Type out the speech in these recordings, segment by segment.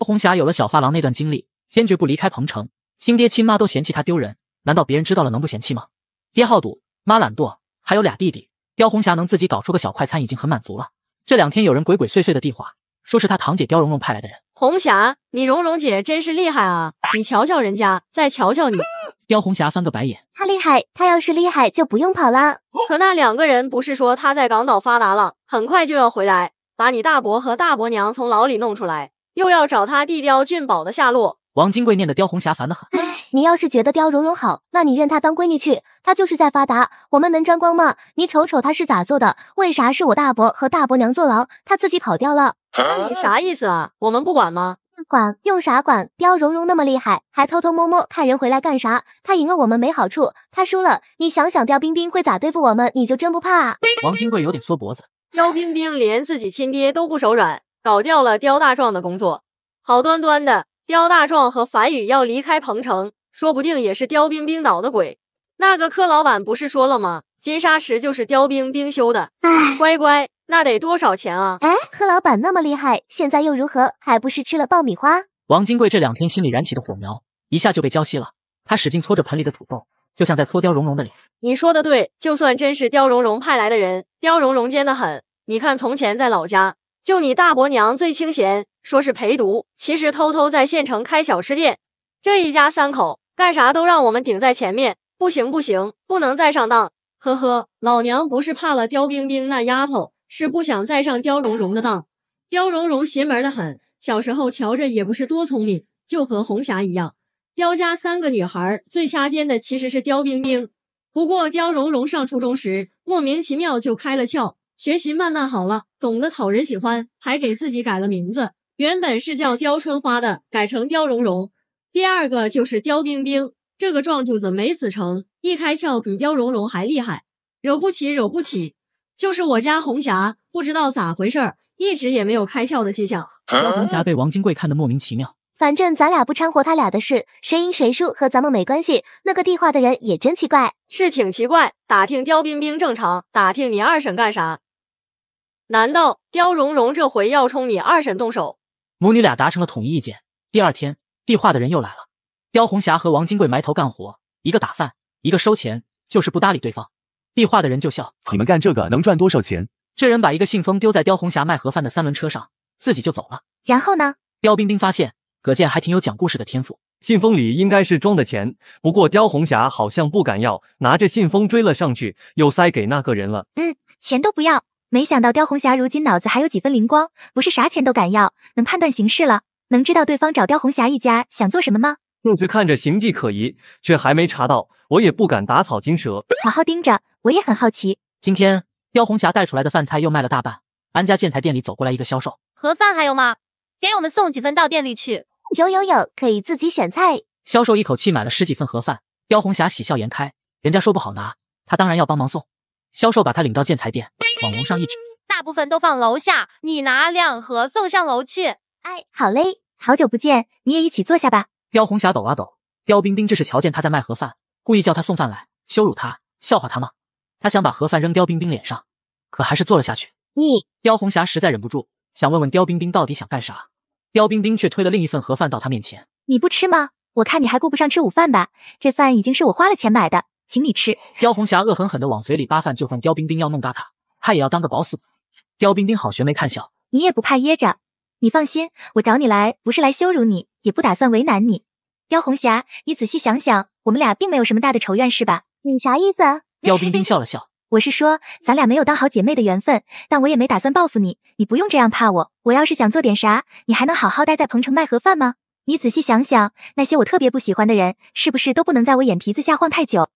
刁红霞有了小发廊那段经历，坚决不离开彭城。亲爹亲妈都嫌弃她丢人，难道别人知道了能不嫌弃吗？爹好赌，妈懒惰，还有俩弟弟。刁红霞能自己搞出个小快餐已经很满足了。这两天有人鬼鬼祟祟的递话，说是他堂姐刁蓉蓉派来的人。红霞，你蓉蓉姐真是厉害啊！你瞧瞧人家，再瞧瞧你。刁 红霞翻个白眼，她厉害，她要是厉害就不用跑了。可那两个人不是说他在港岛发达了，很快就要回来，把你大伯和大伯娘从牢里弄出来？又要找他地雕俊宝的下落。王金贵念的雕红霞烦得很。你要是觉得雕蓉蓉好，那你认她当闺女去。她就是在发达，我们能沾光吗？你瞅瞅她是咋做的，为啥是我大伯和大伯娘坐牢，她自己跑掉了？你啥意思啊？我们不管吗？管用啥管？雕蓉蓉那么厉害，还偷偷摸摸派人回来干啥？她赢了我们没好处，她输了，你想想雕冰冰会咋对付我们，你就真不怕？啊？王金贵有点缩脖子。雕冰冰连自己亲爹都不手软。搞掉了刁大壮的工作，好端端的刁大壮和樊宇要离开彭城，说不定也是刁冰冰捣的鬼。那个柯老板不是说了吗？金沙石就是刁冰冰修的。哎，乖乖，那得多少钱啊？哎，柯老板那么厉害，现在又如何？还不是吃了爆米花？王金贵这两天心里燃起的火苗，一下就被浇熄了。他使劲搓着盆里的土豆，就像在搓刁蓉蓉的脸。你说的对，就算真是刁蓉蓉派来的人，刁蓉蓉奸的很。你看，从前在老家。就你大伯娘最清闲，说是陪读，其实偷偷在县城开小吃店。这一家三口干啥都让我们顶在前面，不行不行，不能再上当。呵呵，老娘不是怕了刁冰冰那丫头，是不想再上刁蓉蓉的当。刁蓉蓉邪门的很，小时候瞧着也不是多聪明，就和红霞一样。刁家三个女孩最掐尖的其实是刁冰冰，不过刁蓉蓉上初中时莫名其妙就开了窍。学习慢慢好了，懂得讨人喜欢，还给自己改了名字，原本是叫刁春花的，改成刁蓉蓉。第二个就是刁冰冰，这个壮柱子没死成，一开窍比刁蓉蓉还厉害，惹不起，惹不起。就是我家红霞，不知道咋回事儿，一直也没有开窍的迹象。刁红霞被王金贵看得莫名其妙。反正咱俩不掺和他俩的事，谁赢谁输和咱们没关系。那个递话的人也真奇怪，是挺奇怪。打听刁冰冰正常，打听你二婶干啥？难道刁蓉蓉这回要冲你二婶动手？母女俩达成了统一意见。第二天，递话的人又来了。刁红霞和王金贵埋头干活，一个打饭，一个收钱，就是不搭理对方。递话的人就笑：“你们干这个能赚多少钱？”这人把一个信封丢在刁红霞卖盒饭的三轮车上，自己就走了。然后呢？刁冰冰发现葛健还挺有讲故事的天赋。信封里应该是装的钱，不过刁红霞好像不敢要，拿着信封追了上去，又塞给那个人了。嗯，钱都不要。没想到刁红霞如今脑子还有几分灵光，不是啥钱都敢要，能判断形势了，能知道对方找刁红霞一家想做什么吗？就是看着形迹可疑，却还没查到，我也不敢打草惊蛇，好好盯着。我也很好奇。今天刁红霞带出来的饭菜又卖了大半。安家建材店里走过来一个销售，盒饭还有吗？给我们送几份到店里去。有有有，可以自己选菜。销售一口气买了十几份盒饭，刁红霞喜笑颜开，人家说不好拿，她当然要帮忙送。销售把她领到建材店。往楼上一指，大部分都放楼下，你拿两盒送上楼去。哎，好嘞，好久不见，你也一起坐下吧。刁红霞抖啊抖，刁冰冰这是瞧见他在卖盒饭，故意叫他送饭来羞辱他、笑话他吗？他想把盒饭扔刁冰冰脸上，可还是坐了下去。你刁红霞实在忍不住，想问问刁冰冰到底想干啥。刁冰冰却推了另一份盒饭到他面前，你不吃吗？我看你还顾不上吃午饭吧？这饭已经是我花了钱买的，请你吃。刁红霞恶狠狠地往嘴里扒饭，就恨刁冰冰要弄嘎他。他也要当个保死鬼。刁冰冰，好学没看笑，你也不怕噎着。你放心，我找你来不是来羞辱你，也不打算为难你。刁红霞，你仔细想想，我们俩并没有什么大的仇怨，是吧？你啥意思？刁冰冰笑了笑，我是说，咱俩没有当好姐妹的缘分，但我也没打算报复你。你不用这样怕我。我要是想做点啥，你还能好好待在彭城卖盒饭吗？你仔细想想，那些我特别不喜欢的人，是不是都不能在我眼皮子下晃太久？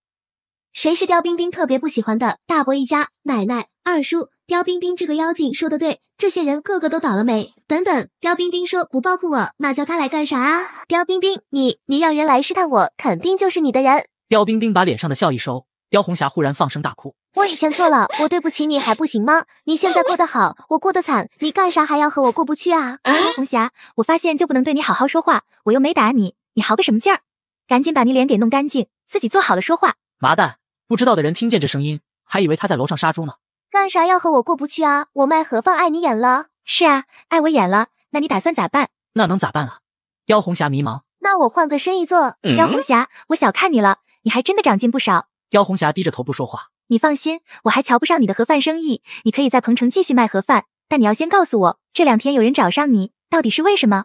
谁是刁冰冰特别不喜欢的大伯一家、奶奶、二叔？刁冰冰这个妖精说的对，这些人个个都倒了霉。等等，刁冰冰说不报复我，那叫他来干啥啊？刁冰冰，你你让人来试探我，肯定就是你的人。刁冰冰把脸上的笑一收，刁红霞忽然放声大哭：“我以前错了，我对不起你，还不行吗？你现在过得好，我过得惨，你干啥还要和我过不去啊？”红霞，我发现就不能对你好好说话，我又没打你，你嚎个什么劲儿？赶紧把你脸给弄干净，自己坐好了说话。麻蛋！不知道的人听见这声音，还以为他在楼上杀猪呢。干啥要和我过不去啊？我卖盒饭碍你眼了？是啊，碍我眼了。那你打算咋办？那能咋办啊？妖红霞迷茫。那我换个生意做。妖红霞，我小看你了，你还真的长进不少。妖红霞低着头不说话。你放心，我还瞧不上你的盒饭生意，你可以在彭城继续卖盒饭。但你要先告诉我，这两天有人找上你，到底是为什么？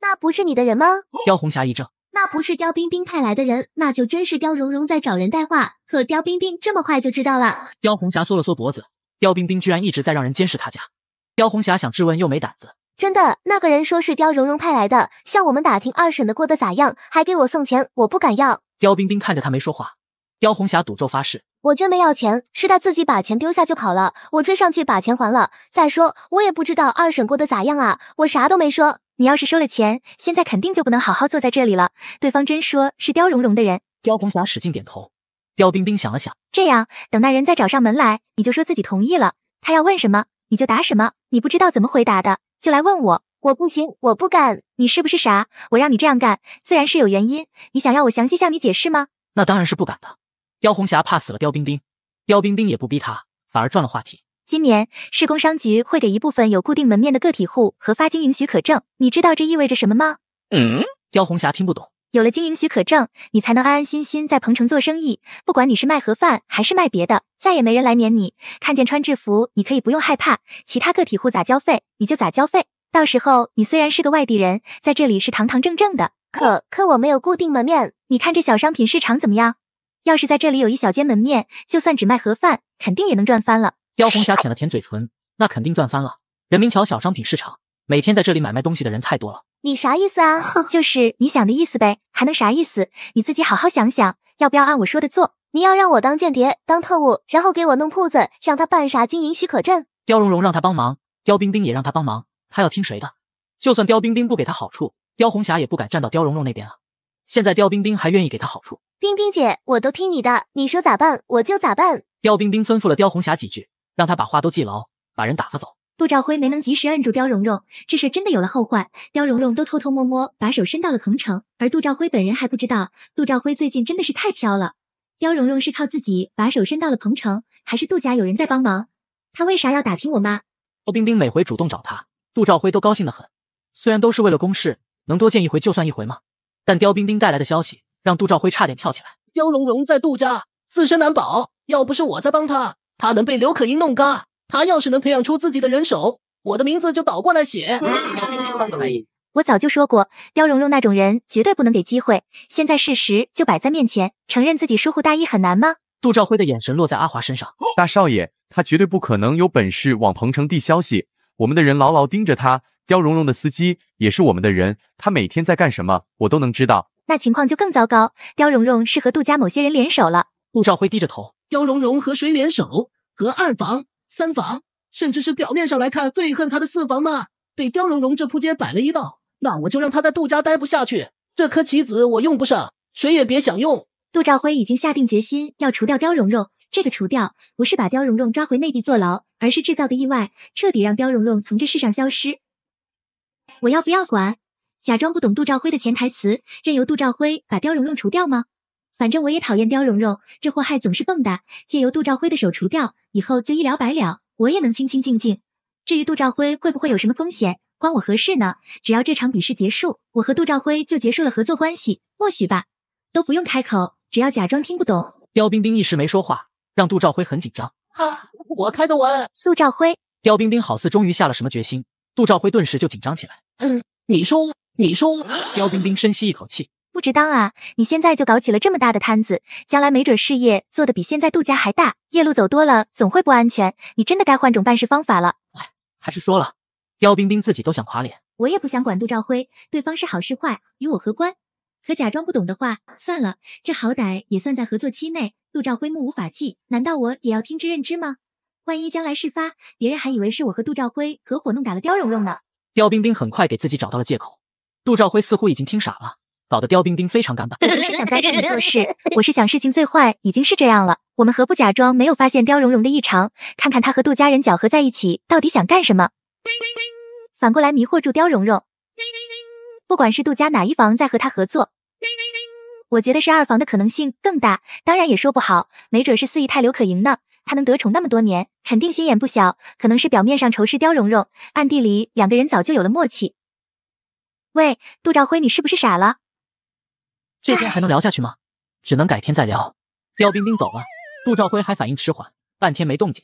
那不是你的人吗？妖红霞一怔。那不是刁冰冰派来的人，那就真是刁蓉蓉在找人带话。可刁冰冰这么快就知道了。刁红霞缩了缩脖子，刁冰冰居然一直在让人监视他家。刁红霞想质问又没胆子。真的，那个人说是刁蓉蓉派来的，向我们打听二婶的过得咋样，还给我送钱，我不敢要。刁冰冰看着他没说话。刁红霞赌咒发誓，我真没要钱，是他自己把钱丢下就跑了，我追上去把钱还了。再说我也不知道二婶过得咋样啊，我啥都没说。你要是收了钱，现在肯定就不能好好坐在这里了。对方真说是刁蓉蓉的人，刁红霞使劲点头。刁冰冰想了想，这样，等那人再找上门来，你就说自己同意了。他要问什么，你就答什么。你不知道怎么回答的，就来问我。我不行，我不敢。你是不是傻？我让你这样干，自然是有原因。你想要我详细向你解释吗？那当然是不敢的。刁红霞怕死了。刁冰冰，刁冰冰也不逼他，反而转了话题。今年市工商局会给一部分有固定门面的个体户核发经营许可证，你知道这意味着什么吗？嗯，刁红霞听不懂。有了经营许可证，你才能安安心心在彭城做生意。不管你是卖盒饭还是卖别的，再也没人来撵你。看见穿制服，你可以不用害怕。其他个体户咋交费，你就咋交费。到时候你虽然是个外地人，在这里是堂堂正正的。可可我没有固定门面，你看这小商品市场怎么样？要是在这里有一小间门面，就算只卖盒饭，肯定也能赚翻了。刁红霞舔了舔嘴唇，那肯定赚翻了。人民桥小商品市场每天在这里买卖东西的人太多了。你啥意思啊？就是你想的意思呗，还能啥意思？你自己好好想想，要不要按我说的做？你要让我当间谍，当特务，然后给我弄铺子，让他办啥经营许可证？刁蓉蓉让他帮忙，刁冰冰也让他帮忙，他要听谁的？就算刁冰冰不给他好处，刁红霞也不敢站到刁蓉蓉那边啊。现在刁冰冰还愿意给他好处，冰冰姐，我都听你的，你说咋办我就咋办。刁冰冰吩咐了刁红霞几句。让他把话都记牢，把人打发走。杜兆辉没能及时摁住刁蓉蓉，这事真的有了后患。刁蓉蓉都偷偷摸摸把手伸到了彭城，而杜兆辉本人还不知道。杜兆辉最近真的是太飘了。刁蓉蓉是靠自己把手伸到了彭城，还是杜家有人在帮忙？他为啥要打听我妈？刁冰冰每回主动找他，杜兆辉都高兴得很。虽然都是为了公事，能多见一回就算一回吗？但刁冰冰带来的消息让杜兆辉差点跳起来。刁蓉蓉在杜家自身难保，要不是我在帮他。他能被刘可英弄嘎，他要是能培养出自己的人手，我的名字就倒过来写。我早就说过，刁蓉蓉那种人绝对不能给机会。现在事实就摆在面前，承认自己疏忽大意很难吗？杜兆辉的眼神落在阿华身上。大少爷，他绝对不可能有本事往彭城递消息。我们的人牢牢盯着他，刁蓉蓉的司机也是我们的人，他每天在干什么，我都能知道。那情况就更糟糕，刁蓉蓉是和杜家某些人联手了。杜兆辉低着头。刁蓉蓉和谁联手？和二房、三房，甚至是表面上来看最恨她的四房吗？被刁蓉蓉这铺街摆了一道，那我就让她在杜家待不下去。这颗棋子我用不上，谁也别想用。杜兆辉已经下定决心要除掉刁蓉蓉，这个除掉不是把刁蓉蓉抓回内地坐牢，而是制造个意外，彻底让刁蓉蓉从这世上消失。我要不要管？假装不懂杜兆辉的潜台词，任由杜兆辉把刁蓉蓉除掉吗？反正我也讨厌貂绒绒，这祸害总是蹦跶。借由杜兆辉的手除掉以后，就一了百了，我也能清清静静。至于杜兆辉会不会有什么风险，关我何事呢？只要这场比试结束，我和杜兆辉就结束了合作关系，默许吧，都不用开口，只要假装听不懂。貂冰冰一时没说话，让杜兆辉很紧张。哈，我开的吻。杜兆辉，貂冰冰好似终于下了什么决心，杜兆辉顿时就紧张起来。嗯，你说，你说。刁冰冰深吸一口气。不值当啊！你现在就搞起了这么大的摊子，将来没准事业做得比现在杜家还大。夜路走多了，总会不安全。你真的该换种办事方法了。还是说了，刁冰冰自己都想垮脸。我也不想管杜兆辉，对方是好是坏，与我何关？可假装不懂的话，算了，这好歹也算在合作期内。杜兆辉目无法纪，难道我也要听之任之吗？万一将来事发，别人还以为是我和杜兆辉合伙弄打了刁蓉蓉呢。刁冰冰很快给自己找到了借口。杜兆辉似乎已经听傻了。搞得刁冰冰非常尴尬。我是想干什么做事，我是想事情最坏已经是这样了，我们何不假装没有发现刁蓉蓉的异常，看看他和杜家人搅合在一起到底想干什么？反过来迷惑住刁蓉蓉。不管是杜家哪一房在和他合作，我觉得是二房的可能性更大。当然也说不好，没准是四姨太刘可盈呢。她能得宠那么多年，肯定心眼不小，可能是表面上仇视刁蓉蓉，暗地里两个人早就有了默契。喂，杜兆辉，你是不是傻了？这天还能聊下去吗？只能改天再聊。刁冰冰走了，杜兆辉还反应迟缓，半天没动静。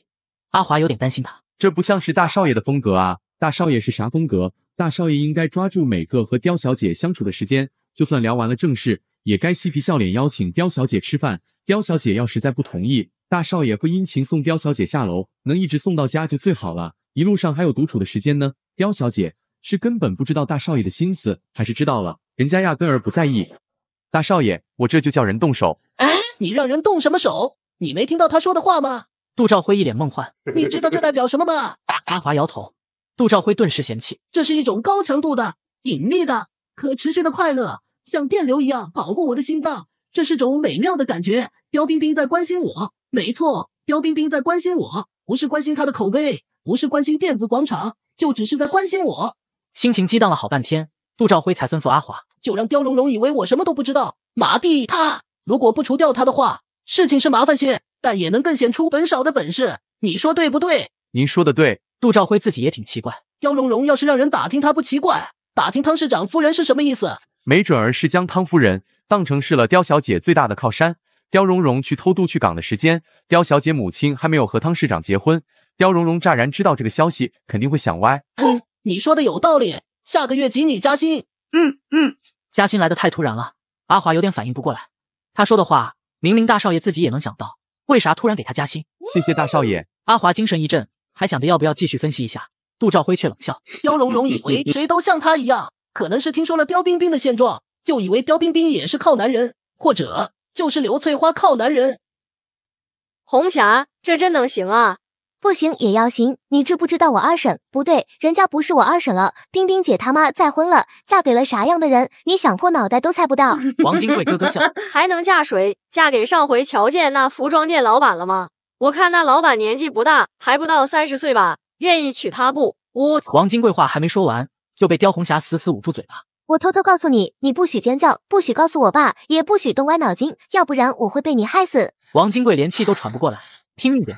阿华有点担心他，这不像是大少爷的风格啊！大少爷是啥风格？大少爷应该抓住每个和刁小姐相处的时间，就算聊完了正事，也该嬉皮笑脸邀请刁小姐吃饭。刁小姐要实在不同意，大少爷会殷勤送刁小姐下楼，能一直送到家就最好了。一路上还有独处的时间呢。刁小姐是根本不知道大少爷的心思，还是知道了，人家压根儿不在意。大少爷，我这就叫人动手。你让人动什么手？你没听到他说的话吗？杜兆辉一脸梦幻。你知道这代表什么吗？阿华摇头。杜兆辉顿时嫌弃。这是一种高强度的、隐秘的、可持续的快乐，像电流一样跑过我的心脏。这是种美妙的感觉。刁冰冰在关心我。没错，刁冰冰在关心我，不是关心他的口碑，不是关心电子广场，就只是在关心我。心情激荡了好半天。杜兆辉才吩咐阿华，就让刁荣荣以为我什么都不知道，麻痹他！如果不除掉他的话，事情是麻烦些，但也能更显出本少的本事。你说对不对？您说的对。杜兆辉自己也挺奇怪，刁荣荣要是让人打听他不奇怪，打听汤市长夫人是什么意思？没准儿是将汤夫人当成是了刁小姐最大的靠山。刁荣荣去偷渡去港的时间，刁小姐母亲还没有和汤市长结婚。刁荣荣乍然知道这个消息，肯定会想歪。嗯，你说的有道理。下个月给你加薪。嗯嗯，加薪来的太突然了，阿华有点反应不过来。他说的话，明明大少爷自己也能想到，为啥突然给他加薪？谢谢大少爷。阿华精神一振，还想着要不要继续分析一下。杜兆辉却冷笑：雕龙容以为 谁都像他一样。可能是听说了刁冰冰的现状，就以为刁冰冰也是靠男人，或者就是刘翠花靠男人。红霞，这真能行啊！不行也要行，你知不知道我二婶？不对，人家不是我二婶了，冰冰姐他妈再婚了，嫁给了啥样的人？你想破脑袋都猜不到。王金贵咯咯笑，还能嫁谁？嫁给上回瞧见那服装店老板了吗？我看那老板年纪不大，还不到三十岁吧。愿意娶她不？我……王金贵话还没说完，就被刁红霞死死捂住嘴巴。我偷偷告诉你，你不许尖叫，不许告诉我爸，也不许动歪脑筋，要不然我会被你害死。王金贵连气都喘不过来，听你的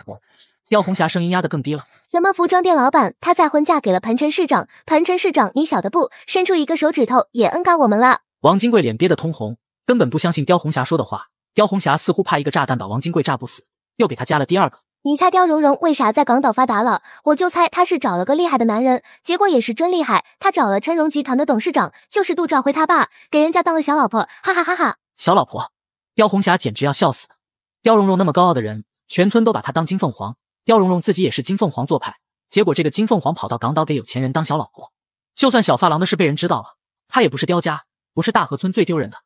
刁红霞声音压得更低了。什么服装店老板，她再婚嫁给了彭城市长。彭城市长，你晓得不？伸出一个手指头也恩嘎我们了。王金贵脸憋得通红，根本不相信刁红霞说的话。刁红霞似乎怕一个炸弹把王金贵炸不死，又给他加了第二个。你猜刁蓉蓉为啥在港岛发达了？我就猜她是找了个厉害的男人，结果也是真厉害，她找了琛荣集团的董事长，就是杜兆辉他爸，给人家当了小老婆。哈哈哈！哈小老婆，刁红霞简直要笑死。刁蓉蓉那么高傲的人，全村都把她当金凤凰。刁蓉蓉自己也是金凤凰做派，结果这个金凤凰跑到港岛给有钱人当小老婆。就算小发廊的事被人知道了，她也不是刁家，不是大河村最丢人的。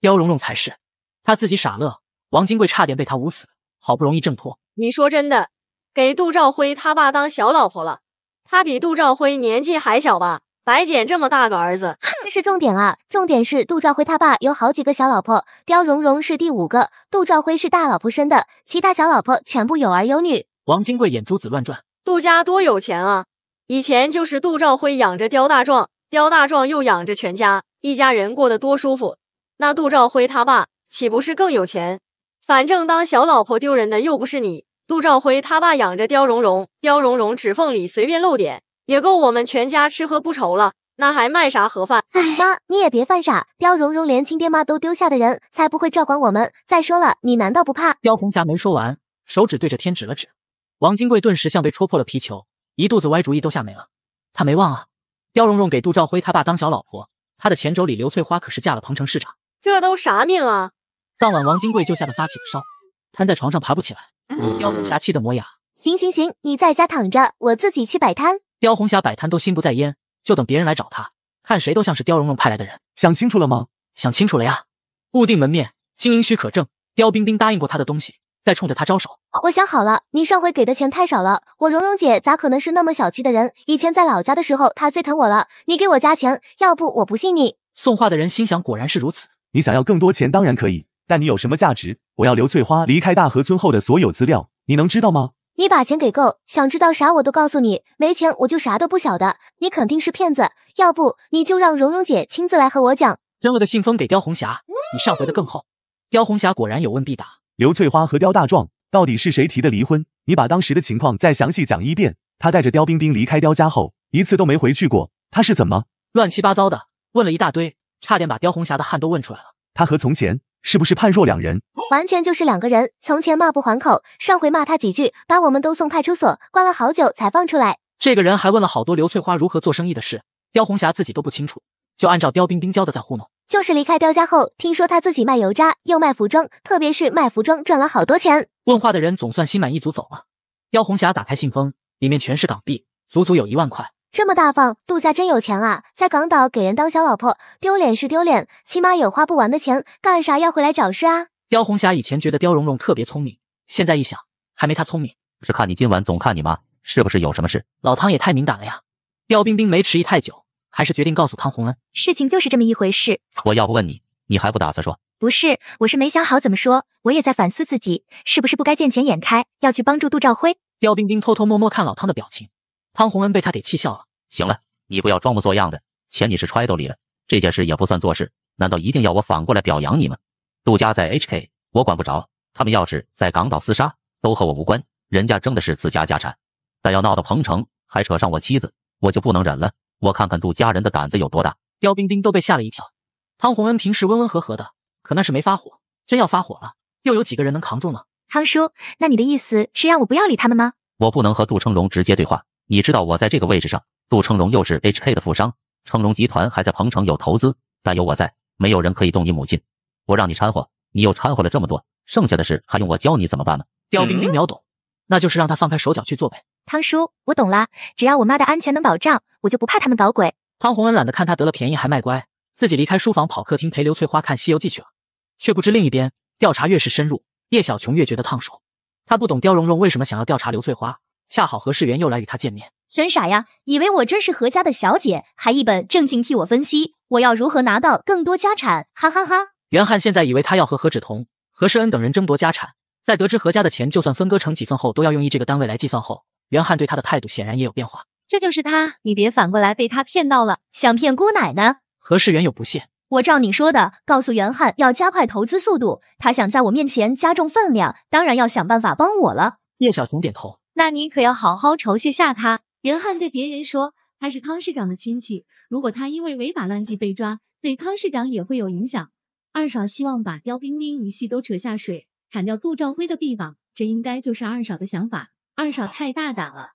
刁蓉蓉才是，她自己傻乐，王金贵差点被她捂死，好不容易挣脱。你说真的，给杜兆辉他爸当小老婆了？他比杜兆辉年纪还小吧？白捡这么大个儿子，这是重点啊！重点是杜兆辉他爸有好几个小老婆，刁蓉蓉是第五个，杜兆辉是大老婆生的，其他小老婆全部有儿有女。王金贵眼珠子乱转，杜家多有钱啊！以前就是杜兆辉养着刁大壮，刁大壮又养着全家，一家人过得多舒服。那杜兆辉他爸岂不是更有钱？反正当小老婆丢人的又不是你。杜兆辉他爸养着刁蓉蓉，刁蓉蓉指缝里随便露点，也够我们全家吃喝不愁了，那还卖啥盒饭？妈，你也别犯傻，刁蓉蓉连亲爹妈都丢下的人，才不会照管我们。再说了，你难道不怕？刁红霞没说完，手指对着天指了指。王金贵顿时像被戳破了皮球，一肚子歪主意都吓没了。他没忘啊，刁蓉蓉给杜兆辉他爸当小老婆，他的前妯娌刘翠花可是嫁了彭城市长。这都啥命啊！当晚，王金贵就吓得发起了烧，瘫在床上爬不起来。刁红霞气得磨牙：“行行行，你在家躺着，我自己去摆摊。”刁红霞摆摊都心不在焉，就等别人来找他，看谁都像是刁蓉蓉派来的人。想清楚了吗？想清楚了呀！固定门面、经营许可证，刁冰冰答应过他的东西。在冲着他招手。我想好了，你上回给的钱太少了。我蓉蓉姐咋可能是那么小气的人？以前在老家的时候，她最疼我了。你给我加钱，要不我不信你。送画的人心想，果然是如此。你想要更多钱，当然可以。但你有什么价值？我要刘翠花离开大河村后的所有资料，你能知道吗？你把钱给够，想知道啥我都告诉你。没钱我就啥都不晓得。你肯定是骗子，要不你就让蓉蓉姐亲自来和我讲。将了的信封给刁红霞，你上回的更厚。刁红霞果然有问必答。刘翠花和刁大壮到底是谁提的离婚？你把当时的情况再详细讲一遍。他带着刁冰冰离开刁家后，一次都没回去过。他是怎么乱七八糟的问了一大堆，差点把刁红霞的汗都问出来了。他和从前是不是判若两人？完全就是两个人。从前骂不还口，上回骂他几句，把我们都送派出所关了好久才放出来。这个人还问了好多刘翠花如何做生意的事，刁红霞自己都不清楚，就按照刁冰冰教的在糊弄。就是离开刁家后，听说他自己卖油渣，又卖服装，特别是卖服装赚了好多钱。问话的人总算心满意足走了。刁红霞打开信封，里面全是港币，足足有一万块。这么大方，杜家真有钱啊！在港岛给人当小老婆，丢脸是丢脸，起码有花不完的钱，干啥要回来找事啊？刁红霞以前觉得刁蓉蓉特别聪明，现在一想，还没她聪明。是看你今晚总看你妈，是不是有什么事？老汤也太敏感了呀！刁冰冰没迟疑太久。还是决定告诉汤洪恩，事情就是这么一回事。我要不问你，你还不打算说？不是，我是没想好怎么说。我也在反思自己，是不是不该见钱眼开，要去帮助杜兆辉？刁冰冰偷偷摸摸看老汤的表情，汤洪恩被他给气笑了。行了，你不要装模作样的，钱你是揣兜里了，这件事也不算做事。难道一定要我反过来表扬你吗？杜家在 HK，我管不着，他们要是在港岛厮杀，都和我无关，人家争的是自家家产。但要闹到彭城，还扯上我妻子，我就不能忍了。我看看杜家人的胆子有多大。刁冰冰都被吓了一跳。汤洪恩平时温温和和的，可那是没发火，真要发火了，又有几个人能扛住呢？汤叔，那你的意思是让我不要理他们吗？我不能和杜成龙直接对话。你知道我在这个位置上，杜成龙又是 HK 的富商，成龙集团还在鹏城有投资。但有我在，没有人可以动你母亲。我让你掺和，你又掺和了这么多，剩下的事还用我教你怎么办吗？刁冰冰秒懂，那就是让他放开手脚去做呗。汤叔，我懂了，只要我妈的安全能保障，我就不怕他们搞鬼。汤洪恩懒得看他得了便宜还卖乖，自己离开书房跑客厅陪刘翠花看《西游记》去了，却不知另一边调查越是深入，叶小琼越觉得烫手。她不懂刁蓉蓉为什么想要调查刘翠花，恰好何世元又来与她见面。真傻呀，以为我真是何家的小姐，还一本正经替我分析我要如何拿到更多家产，哈哈哈。袁翰现在以为他要和何芷彤、何世恩等人争夺家产，在得知何家的钱就算分割成几份后都要用亿这个单位来计算后。袁汉对他的态度显然也有变化，这就是他，你别反过来被他骗到了。想骗姑奶奶？何世元有不屑，我照你说的告诉袁汉，要加快投资速度。他想在我面前加重分量，当然要想办法帮我了。叶小雄点头，那你可要好好酬谢下他。袁汉对别人说他是康市长的亲戚，如果他因为违法乱纪被抓，对康市长也会有影响。二嫂希望把刁冰冰一系都扯下水，砍掉杜兆辉的臂膀，这应该就是二嫂的想法。二少太大胆了。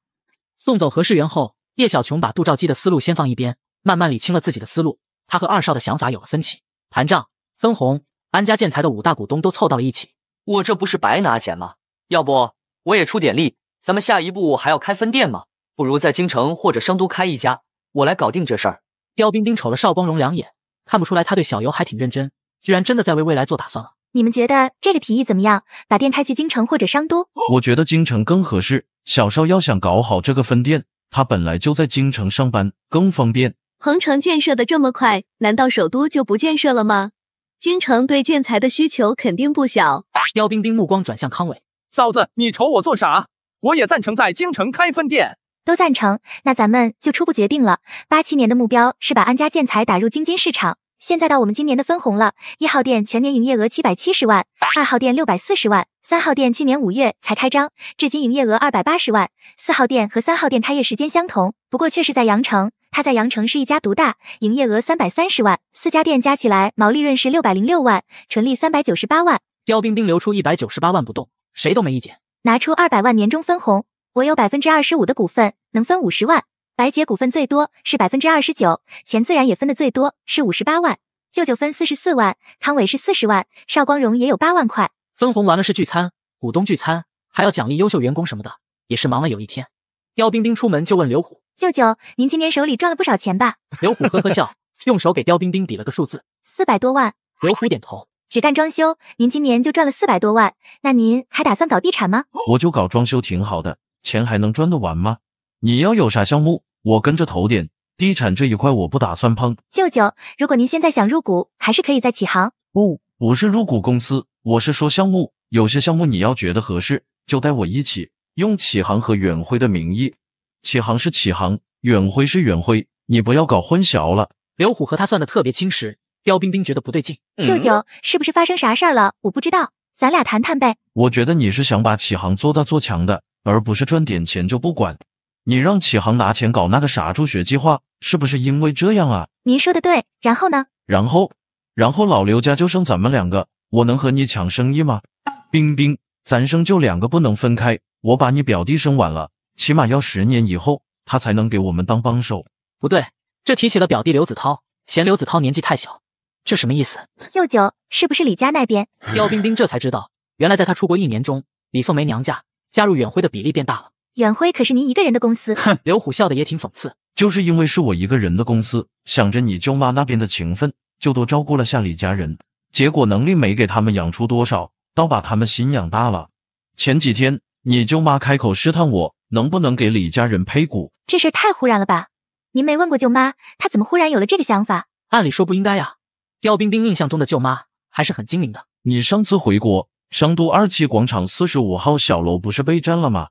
送走何世元后，叶小琼把杜兆基的思路先放一边，慢慢理清了自己的思路。他和二少的想法有了分歧。盘账、分红、安家建材的五大股东都凑到了一起，我这不是白拿钱吗？要不我也出点力？咱们下一步还要开分店吗？不如在京城或者商都开一家，我来搞定这事儿。刁冰冰瞅了邵光荣两眼，看不出来他对小尤还挺认真，居然真的在为未来做打算了。你们觉得这个提议怎么样？把店开去京城或者商都？我觉得京城更合适。小邵要想搞好这个分店，他本来就在京城上班，更方便。恒城建设的这么快，难道首都就不建设了吗？京城对建材的需求肯定不小。刁冰冰目光转向康伟嫂子：“你瞅我做啥？我也赞成在京城开分店。”都赞成，那咱们就初步决定了。八七年的目标是把安家建材打入京津市场。现在到我们今年的分红了。一号店全年营业额七百七十万，二号店六百四十万，三号店去年五月才开张，至今营业额二百八十万。四号店和三号店开业时间相同，不过却是在阳城，它在阳城是一家独大，营业额三百三十万。四家店加起来毛利润是六百零六万，纯利三百九十八万。刁冰冰留出一百九十八万不动，谁都没意见。拿出二百万年终分红，我有百分之二十五的股份，能分五十万。白洁股份最多是百分之二十九，钱自然也分的最多是五十八万，舅舅分四十四万，康伟是四十万，邵光荣也有八万块。分红完了是聚餐，股东聚餐，还要奖励优秀员工什么的，也是忙了有一天。刁冰冰出门就问刘虎：“舅舅，您今年手里赚了不少钱吧？”刘虎呵呵笑，用手给刁冰冰比了个数字：“四百多万。”刘虎点头：“只干装修，您今年就赚了四百多万，那您还打算搞地产吗？”“我就搞装修，挺好的，钱还能赚得完吗？你要有啥项目？”我跟着投点地产这一块，我不打算碰。舅舅，如果您现在想入股，还是可以再起航。不，不是入股公司，我是说项目。有些项目你要觉得合适，就带我一起，用启航和远辉的名义。启航是启航，远辉是远辉，你不要搞混淆了。刘虎和他算的特别清实，刁冰冰觉得不对劲。舅舅，是不是发生啥事儿了？我不知道，咱俩谈谈呗。我觉得你是想把启航做大做强的，而不是赚点钱就不管。你让启航拿钱搞那个傻助学计划，是不是因为这样啊？您说的对。然后呢？然后，然后老刘家就剩咱们两个，我能和你抢生意吗？冰冰，咱生就两个，不能分开。我把你表弟生晚了，起码要十年以后，他才能给我们当帮手。不对，这提起了表弟刘子涛，嫌刘子涛年纪太小，这什么意思？舅舅，是不是李家那边？刁 冰冰这才知道，原来在他出国一年中，李凤梅娘家加入远辉的比例变大了。远辉可是您一个人的公司，哼，刘虎笑的也挺讽刺。就是因为是我一个人的公司，想着你舅妈那边的情分，就多照顾了下李家人。结果能力没给他们养出多少，倒把他们心养大了。前几天你舅妈开口试探我能不能给李家人配股，这事太忽然了吧？您没问过舅妈，她怎么忽然有了这个想法？按理说不应该呀。刁冰冰印象中的舅妈还是很精明的。你上次回国，商都二期广场四十五号小楼不是被占了吗？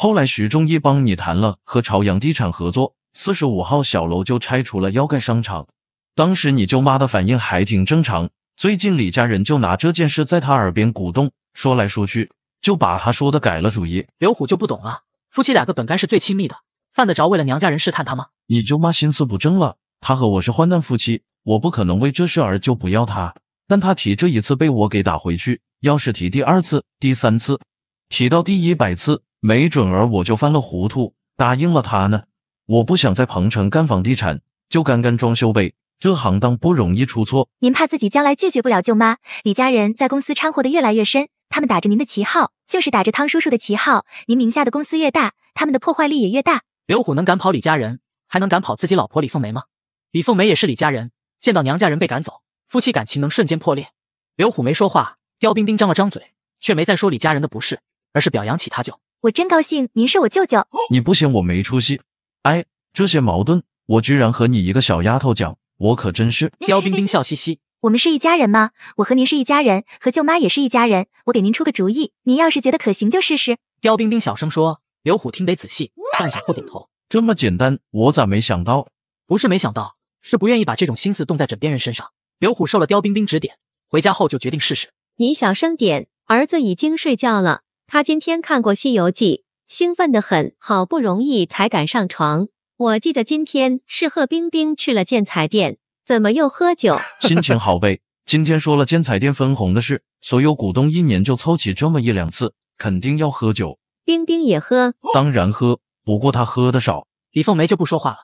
后来徐仲义帮你谈了和朝阳地产合作，四十五号小楼就拆除了，要盖商场。当时你舅妈的反应还挺正常。最近李家人就拿这件事在他耳边鼓动，说来说去就把他说的改了主意。刘虎就不懂了，夫妻两个本该是最亲密的，犯得着为了娘家人试探他吗？你舅妈心思不正了，他和我是患难夫妻，我不可能为这事儿就不要他。但他提这一次被我给打回去，要是提第二次、第三次，提到第一百次。没准儿我就犯了糊涂，答应了他呢。我不想在彭城干房地产，就干干装修呗。这行当不容易出错。您怕自己将来拒绝不了舅妈李家人，在公司掺和的越来越深，他们打着您的旗号，就是打着汤叔叔的旗号。您名下的公司越大，他们的破坏力也越大。刘虎能赶跑李家人，还能赶跑自己老婆李凤梅吗？李凤梅也是李家人，见到娘家人被赶走，夫妻感情能瞬间破裂？刘虎没说话，刁冰冰张了张嘴，却没再说李家人的不是，而是表扬起他舅。我真高兴，您是我舅舅。你不嫌我没出息？哎，这些矛盾，我居然和你一个小丫头讲，我可真是。刁冰冰笑嘻嘻。我们是一家人吗？我和您是一家人，和舅妈也是一家人。我给您出个主意，您要是觉得可行就试试。刁冰冰小声说。刘虎听得仔细，半晌后点头。这么简单，我咋没想到？不是没想到，是不愿意把这种心思动在枕边人身上。刘虎受了刁冰冰指点，回家后就决定试试。你小声点，儿子已经睡觉了。他今天看过《西游记》，兴奋的很，好不容易才敢上床。我记得今天是贺冰冰去了建材店，怎么又喝酒？心情好呗。今天说了建材店分红的事，所有股东一年就凑齐这么一两次，肯定要喝酒。冰冰也喝，当然喝，不过他喝的少。李凤梅就不说话了。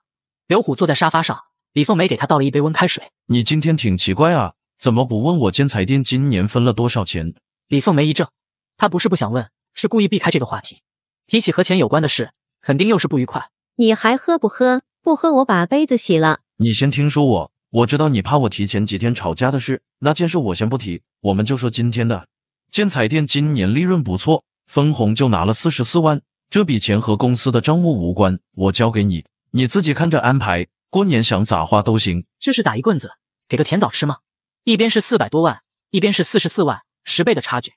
刘虎坐在沙发上，李凤梅给他倒了一杯温开水。你今天挺奇怪啊，怎么不问我建材店今年分了多少钱？李凤梅一怔。他不是不想问，是故意避开这个话题。提起和钱有关的事，肯定又是不愉快。你还喝不喝？不喝，我把杯子洗了。你先听说我，我知道你怕我提前几天吵架的事。那件事我先不提，我们就说今天的建材店今年利润不错，分红就拿了四十四万。这笔钱和公司的账务无关，我交给你，你自己看着安排。过年想咋花都行。这是打一棍子给个甜枣吃吗？一边是四百多万，一边是四十四万，十倍的差距。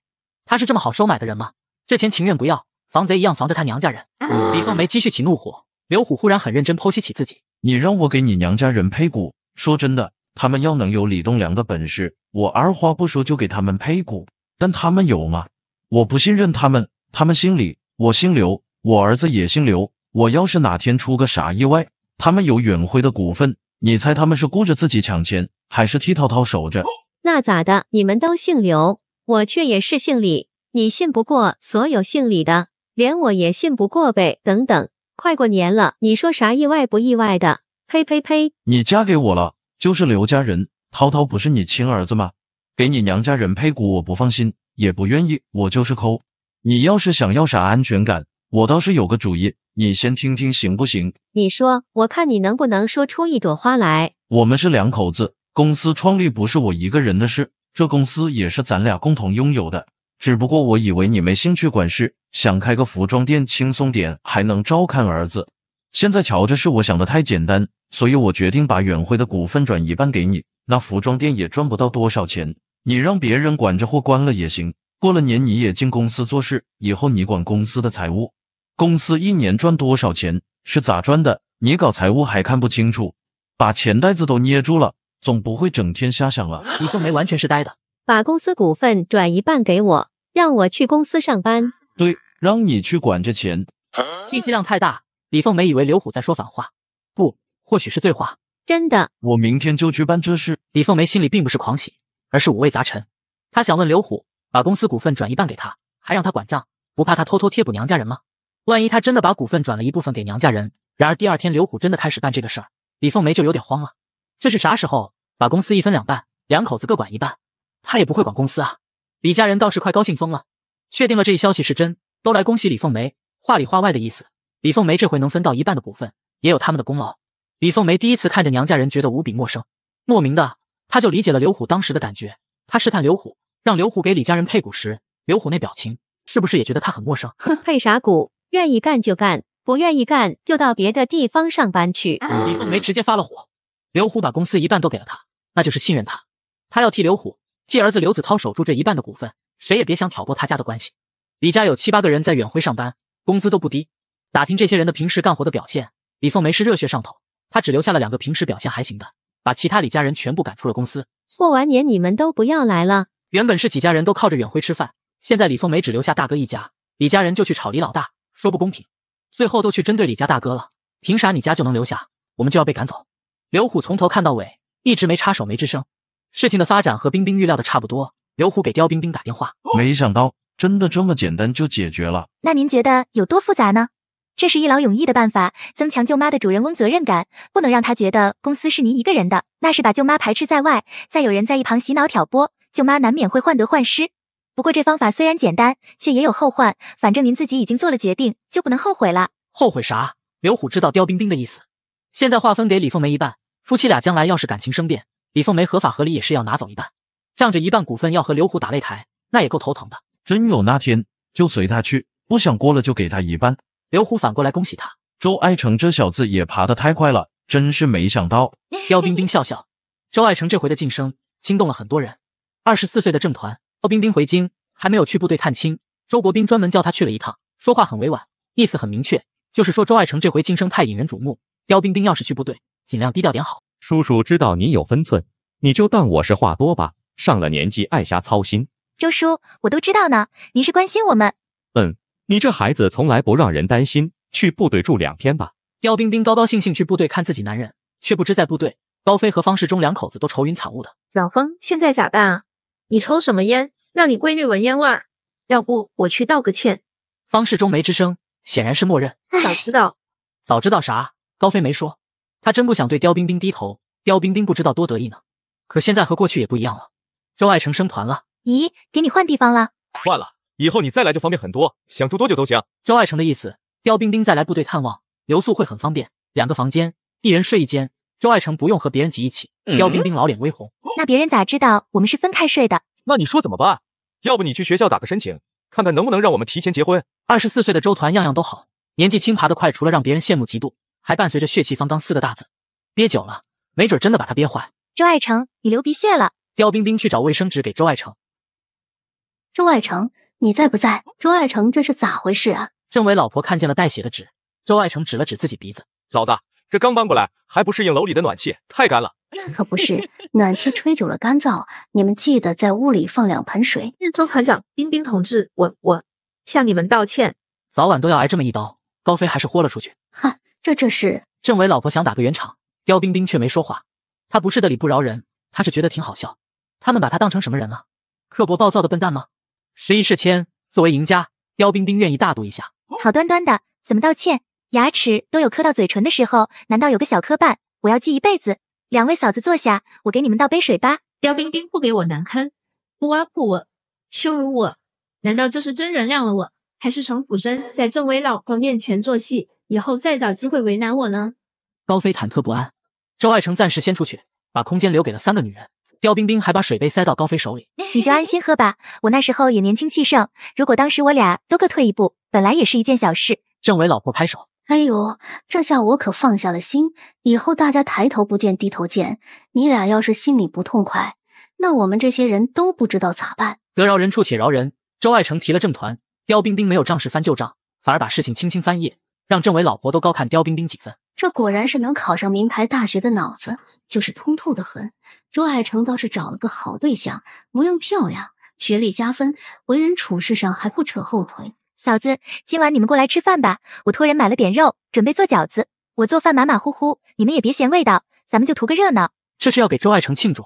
他是这么好收买的人吗？这钱情愿不要，防贼一样防着他娘家人。李凤梅积蓄起怒火，刘虎忽然很认真剖析起自己：“你让我给你娘家人配股，说真的，他们要能有李栋梁的本事，我二话不说就给他们配股。但他们有吗？我不信任他们，他们姓李，我姓刘，我儿子也姓刘。我要是哪天出个啥意外，他们有远辉的股份，你猜他们是顾着自己抢钱，还是替涛涛守着？那咋的？你们都姓刘。”我却也是姓李，你信不过所有姓李的，连我也信不过呗。等等，快过年了，你说啥意外不意外的？呸呸呸！你嫁给我了，就是刘家人，涛涛不是你亲儿子吗？给你娘家人配股，我不放心，也不愿意，我就是抠。你要是想要啥安全感，我倒是有个主意，你先听听行不行？你说，我看你能不能说出一朵花来。我们是两口子，公司创立不是我一个人的事。这公司也是咱俩共同拥有的，只不过我以为你没兴趣管事，想开个服装店轻松点，还能照看儿子。现在瞧，着是我想的太简单，所以我决定把远辉的股份转一半给你。那服装店也赚不到多少钱，你让别人管着货关了也行。过了年你也进公司做事，以后你管公司的财务。公司一年赚多少钱，是咋赚的，你搞财务还看不清楚，把钱袋子都捏住了。总不会整天瞎想了。李凤梅完全是呆的。把公司股份转一半给我，让我去公司上班。对，让你去管这钱。信息量太大。李凤梅以为刘虎在说反话，不，或许是醉话。真的，我明天就去办这事。李凤梅心里并不是狂喜，而是五味杂陈。她想问刘虎，把公司股份转一半给她，还让她管账，不怕她偷偷贴补娘家人吗？万一她真的把股份转了一部分给娘家人？然而第二天，刘虎真的开始办这个事儿，李凤梅就有点慌了。这是啥时候？把公司一分两半，两口子各管一半，他也不会管公司啊。李家人倒是快高兴疯了，确定了这一消息是真，都来恭喜李凤梅。话里话外的意思，李凤梅这回能分到一半的股份，也有他们的功劳。李凤梅第一次看着娘家人，觉得无比陌生，莫名的，她就理解了刘虎当时的感觉。她试探刘虎，让刘虎给李家人配股时，刘虎那表情，是不是也觉得他很陌生？哼，配啥股？愿意干就干，不愿意干就到别的地方上班去。李凤梅直接发了火，刘虎把公司一半都给了他。那就是信任他，他要替刘虎、替儿子刘子涛守住这一半的股份，谁也别想挑拨他家的关系。李家有七八个人在远辉上班，工资都不低。打听这些人的平时干活的表现，李凤梅是热血上头，她只留下了两个平时表现还行的，把其他李家人全部赶出了公司。过完年你们都不要来了。原本是几家人都靠着远辉吃饭，现在李凤梅只留下大哥一家，李家人就去吵李老大，说不公平，最后都去针对李家大哥了。凭啥你家就能留下，我们就要被赶走？刘虎从头看到尾。一直没插手，没吱声。事情的发展和冰冰预料的差不多。刘虎给刁冰冰打电话，没想到真的这么简单就解决了。那您觉得有多复杂呢？这是一劳永逸的办法，增强舅妈的主人翁责任感，不能让她觉得公司是您一个人的，那是把舅妈排斥在外。再有人在一旁洗脑挑拨，舅妈难免会患得患失。不过这方法虽然简单，却也有后患。反正您自己已经做了决定，就不能后悔了。后悔啥？刘虎知道刁冰冰的意思，现在划分给李凤梅一半。夫妻俩将来要是感情生变，李凤梅合法合理也是要拿走一半。仗着一半股份要和刘虎打擂台，那也够头疼的。真有那天，就随他去；不想过了，就给他一半。刘虎反过来恭喜他。周爱成这小子也爬得太快了，真是没想到。刁冰冰笑笑。周爱成这回的晋升惊动了很多人。二十四岁的政团，刁冰冰回京还没有去部队探亲，周国兵专门叫他去了一趟，说话很委婉，意思很明确，就是说周爱成这回晋升太引人瞩目。刁冰冰要是去部队。尽量低调点好，叔叔知道你有分寸，你就当我是话多吧。上了年纪爱瞎操心，周叔，我都知道呢，您是关心我们。嗯，你这孩子从来不让人担心，去部队住两天吧。刁冰冰高高兴兴去部队看自己男人，却不知在部队，高飞和方世忠两口子都愁云惨雾的。老方，现在咋办啊？你抽什么烟，让你闺女闻烟味儿？要不我去道个歉？方世忠没吱声，显然是默认。早知道，早知道啥？高飞没说。他真不想对刁冰冰低头，刁冰冰不知道多得意呢。可现在和过去也不一样了，周爱成升团了。咦，给你换地方了？换了，以后你再来就方便很多，想住多久都行。周爱成的意思，刁冰冰再来部队探望，留宿会很方便，两个房间，一人睡一间。周爱成不用和别人挤一起。刁冰冰老脸微红，那别人咋知道我们是分开睡的？那你说怎么办？要不你去学校打个申请，看看能不能让我们提前结婚？二十四岁的周团样样都好，年纪轻爬得快，除了让别人羡慕嫉妒。还伴随着“血气方刚”四个大字，憋久了，没准真的把他憋坏。周爱成，你流鼻血了！刁冰冰去找卫生纸给周爱成。周爱成，你在不在？周爱成，这是咋回事啊？政委老婆看见了带血的纸，周爱成指了指自己鼻子：“嫂子，这刚搬过来，还不适应楼里的暖气，太干了。”可不是，暖气吹久了干燥，你们记得在屋里放两盆水。周团长、冰冰同志，我我向你们道歉。早晚都要挨这么一刀，高飞还是豁了出去。哼。这这是政委老婆想打个圆场，刁冰冰却没说话。他不是的理不饶人，他是觉得挺好笑。他们把他当成什么人了？刻薄暴躁的笨蛋吗？十一是千，作为赢家，刁冰冰愿意大度一下。好端端的怎么道歉？牙齿都有磕到嘴唇的时候，难道有个小磕绊，我要记一辈子？两位嫂子坐下，我给你们倒杯水吧。刁冰冰不给我难堪，不挖苦我，羞辱我，难道这是真原谅了我，还是程府生在郑伟老婆面前做戏？以后再找机会为难我呢？高飞忐忑不安。周爱成暂时先出去，把空间留给了三个女人。刁冰冰还把水杯塞到高飞手里。你就安心喝吧。我那时候也年轻气盛，如果当时我俩都各退一步，本来也是一件小事。政委老婆拍手，哎呦，这下我可放下了心。以后大家抬头不见低头见。你俩要是心里不痛快，那我们这些人都不知道咋办。得饶人处且饶人。周爱成提了正团，刁冰冰没有仗势翻旧账，反而把事情轻轻翻页。让政委老婆都高看刁冰冰几分，这果然是能考上名牌大学的脑子，就是通透的很。周爱成倒是找了个好对象，模样漂亮，学历加分，为人处事上还不扯后腿。嫂子，今晚你们过来吃饭吧，我托人买了点肉，准备做饺子。我做饭马马虎虎，你们也别嫌味道，咱们就图个热闹。这是要给周爱成庆祝，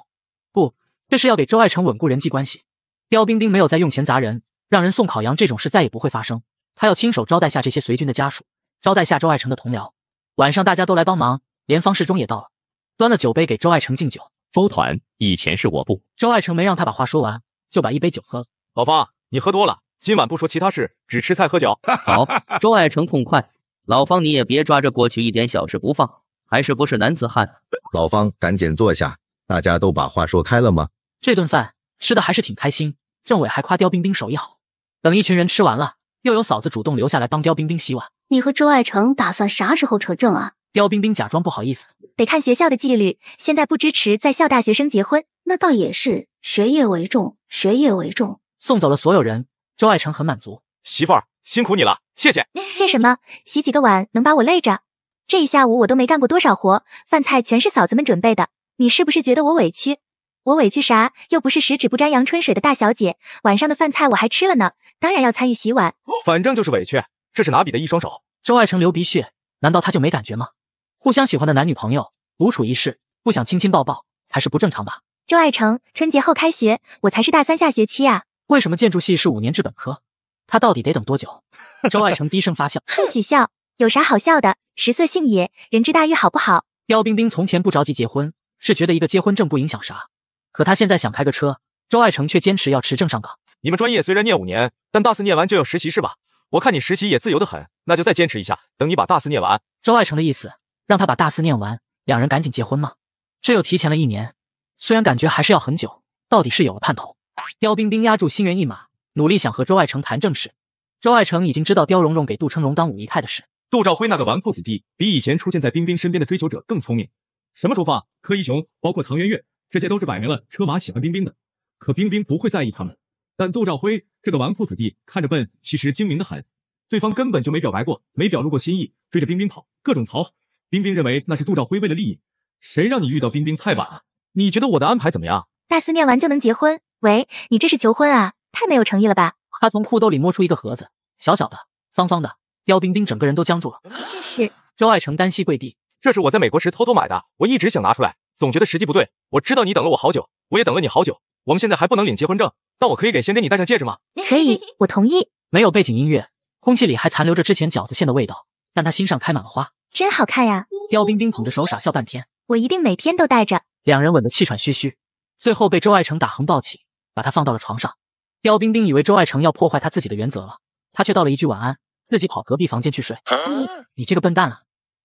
不，这是要给周爱成稳固人际关系。刁冰冰没有再用钱砸人，让人送烤羊这种事再也不会发生。他要亲手招待下这些随军的家属。招待下周爱成的同僚，晚上大家都来帮忙，连方世忠也到了，端了酒杯给周爱成敬酒。周团以前是我不。周爱成没让他把话说完，就把一杯酒喝了。老方，你喝多了，今晚不说其他事，只吃菜喝酒。好，周爱成痛快。老方你也别抓着过去一点小事不放，还是不是男子汉？老方赶紧坐下，大家都把话说开了吗？这顿饭吃的还是挺开心，政委还夸刁冰冰手艺好。等一群人吃完了，又有嫂子主动留下来帮刁冰冰洗碗。你和周爱成打算啥时候扯证啊？刁冰冰假装不好意思，得看学校的纪律，现在不支持在校大学生结婚，那倒也是。学业为重，学业为重。送走了所有人，周爱成很满足。媳妇儿，辛苦你了，谢谢。谢什么？洗几个碗能把我累着？这一下午我都没干过多少活，饭菜全是嫂子们准备的。你是不是觉得我委屈？我委屈啥？又不是十指不沾阳春水的大小姐，晚上的饭菜我还吃了呢，当然要参与洗碗。反正就是委屈。这是拿笔的一双手。周爱成流鼻血，难道他就没感觉吗？互相喜欢的男女朋友独处一室，不想亲亲抱抱才是不正常吧？周爱成，春节后开学，我才是大三下学期啊。为什么建筑系是五年制本科？他到底得等多久？周爱成低声发笑，不许笑，有啥好笑的？食色性也，人之大欲好不好？刁冰冰从前不着急结婚，是觉得一个结婚证不影响啥。可他现在想开个车，周爱成却坚持要持证上岗。你们专业虽然念五年，但大四念完就要实习是吧？我看你实习也自由的很，那就再坚持一下，等你把大四念完。周爱成的意思，让他把大四念完，两人赶紧结婚吗？这又提前了一年，虽然感觉还是要很久，到底是有了盼头。刁冰冰压住心猿意马，努力想和周爱成谈正事。周爱成已经知道刁蓉蓉给杜春龙当五姨太的事。杜兆辉那个纨绔子弟，比以前出现在冰冰身边的追求者更聪明。什么朱放、柯一雄，包括唐元月，这些都是摆明了车马喜欢冰冰的，可冰冰不会在意他们。但杜兆辉这个纨绔子弟看着笨，其实精明的很。对方根本就没表白过，没表露过心意，追着冰冰跑，各种逃。冰冰认为那是杜兆辉为了利益。谁让你遇到冰冰太晚了？你觉得我的安排怎么样？大四念完就能结婚？喂，你这是求婚啊？太没有诚意了吧？他从裤兜里摸出一个盒子，小小的，方方的。刁冰冰整个人都僵住了。这是周爱成单膝跪地，这是我在美国时偷偷买的，我一直想拿出来，总觉得时机不对。我知道你等了我好久，我也等了你好久。我们现在还不能领结婚证。那我可以给先给你戴上戒指吗？可以，我同意。没有背景音乐，空气里还残留着之前饺子馅的味道，但他心上开满了花，真好看呀！刁冰冰捧着手傻笑半天，我一定每天都戴着。两人吻得气喘吁吁，最后被周爱成打横抱起，把他放到了床上。刁冰冰以为周爱成要破坏他自己的原则了，他却道了一句晚安，自己跑隔壁房间去睡。你你这个笨蛋啊！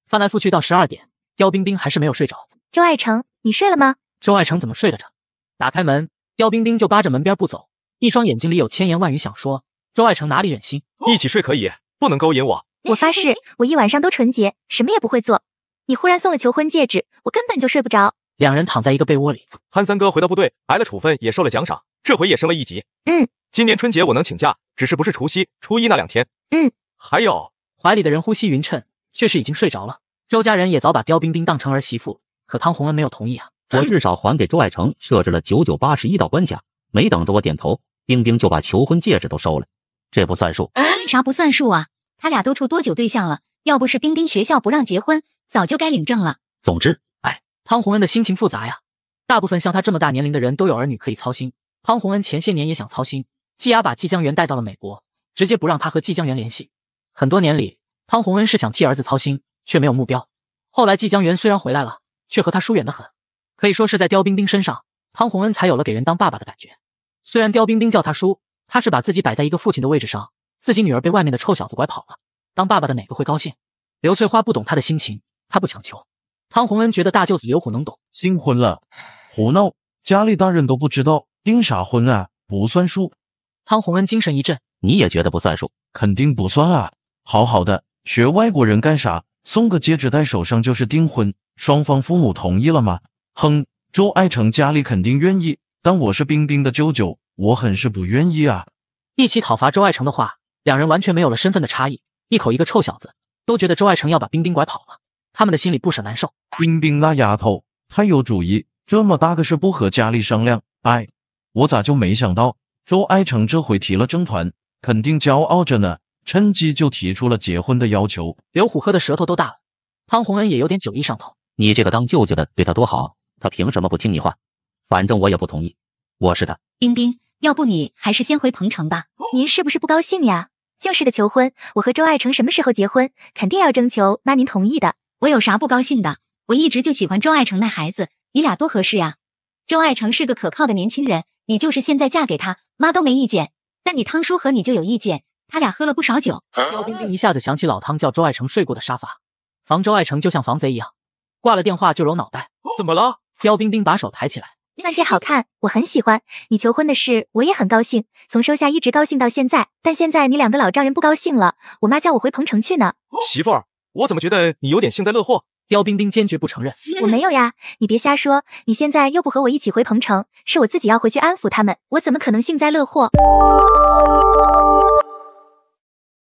翻来覆去到十二点，刁冰冰还是没有睡着。周爱成，你睡了吗？周爱成怎么睡得着？打开门。刁冰冰就扒着门边不走，一双眼睛里有千言万语想说。周爱成哪里忍心？一起睡可以，不能勾引我。我发誓，我一晚上都纯洁，什么也不会做。你忽然送了求婚戒指，我根本就睡不着。两人躺在一个被窝里。憨三哥回到部队，挨了处分也受了奖赏，这回也升了一级。嗯，今年春节我能请假，只是不是除夕、初一那两天。嗯，还有怀里的人呼吸匀称，确实已经睡着了。周家人也早把刁冰冰当成儿媳妇，可汤洪恩没有同意啊。我至少还给周爱成设置了九九八十一道关卡，没等着我点头，冰冰就把求婚戒指都收了，这不算数。为啥不算数啊？他俩都处多久对象了？要不是冰冰学校不让结婚，早就该领证了。总之，哎，汤洪恩的心情复杂呀。大部分像他这么大年龄的人都有儿女可以操心。汤洪恩前些年也想操心，季雅把季江源带到了美国，直接不让他和季江源联系。很多年里，汤洪恩是想替儿子操心，却没有目标。后来季江源虽然回来了，却和他疏远的很。可以说是在刁冰冰身上，汤洪恩才有了给人当爸爸的感觉。虽然刁冰冰叫他叔，他是把自己摆在一个父亲的位置上。自己女儿被外面的臭小子拐跑了，当爸爸的哪个会高兴？刘翠花不懂他的心情，他不强求。汤洪恩觉得大舅子刘虎能懂。订婚了，胡闹！家里大人都不知道订啥婚啊，不算数。汤洪恩精神一振，你也觉得不算数？肯定不算啊！好好的学外国人干啥？送个戒指戴手上就是订婚，双方父母同意了吗？哼，周爱成家里肯定愿意，但我是冰冰的舅舅，我很是不愿意啊！一起讨伐周爱成的话，两人完全没有了身份的差异，一口一个臭小子，都觉得周爱成要把冰冰拐跑了，他们的心里不舍难受。冰冰那丫头太有主意，这么大个事不和家里商量，哎，我咋就没想到？周爱成这回提了正团，肯定骄傲着呢，趁机就提出了结婚的要求。刘虎喝的舌头都大了，汤洪恩也有点酒意上头，你这个当舅舅的对他多好。他凭什么不听你话？反正我也不同意。我是他，冰冰，要不你还是先回彭城吧？您是不是不高兴呀？就是的，求婚，我和周爱成什么时候结婚，肯定要征求妈您同意的。我有啥不高兴的？我一直就喜欢周爱成那孩子，你俩多合适呀！周爱成是个可靠的年轻人，你就是现在嫁给他，妈都没意见。但你汤叔和你就有意见，他俩喝了不少酒。周冰冰一下子想起老汤叫周爱成睡过的沙发，防周爱成就像防贼一样。挂了电话就揉脑袋，怎么了？刁冰冰把手抬起来，钻戒好看，我很喜欢。你求婚的事，我也很高兴，从收下一直高兴到现在。但现在你两个老丈人不高兴了，我妈叫我回彭城去呢。媳妇儿，我怎么觉得你有点幸灾乐祸？刁冰冰坚决不承认，我没有呀，你别瞎说。你现在又不和我一起回彭城，是我自己要回去安抚他们，我怎么可能幸灾乐祸？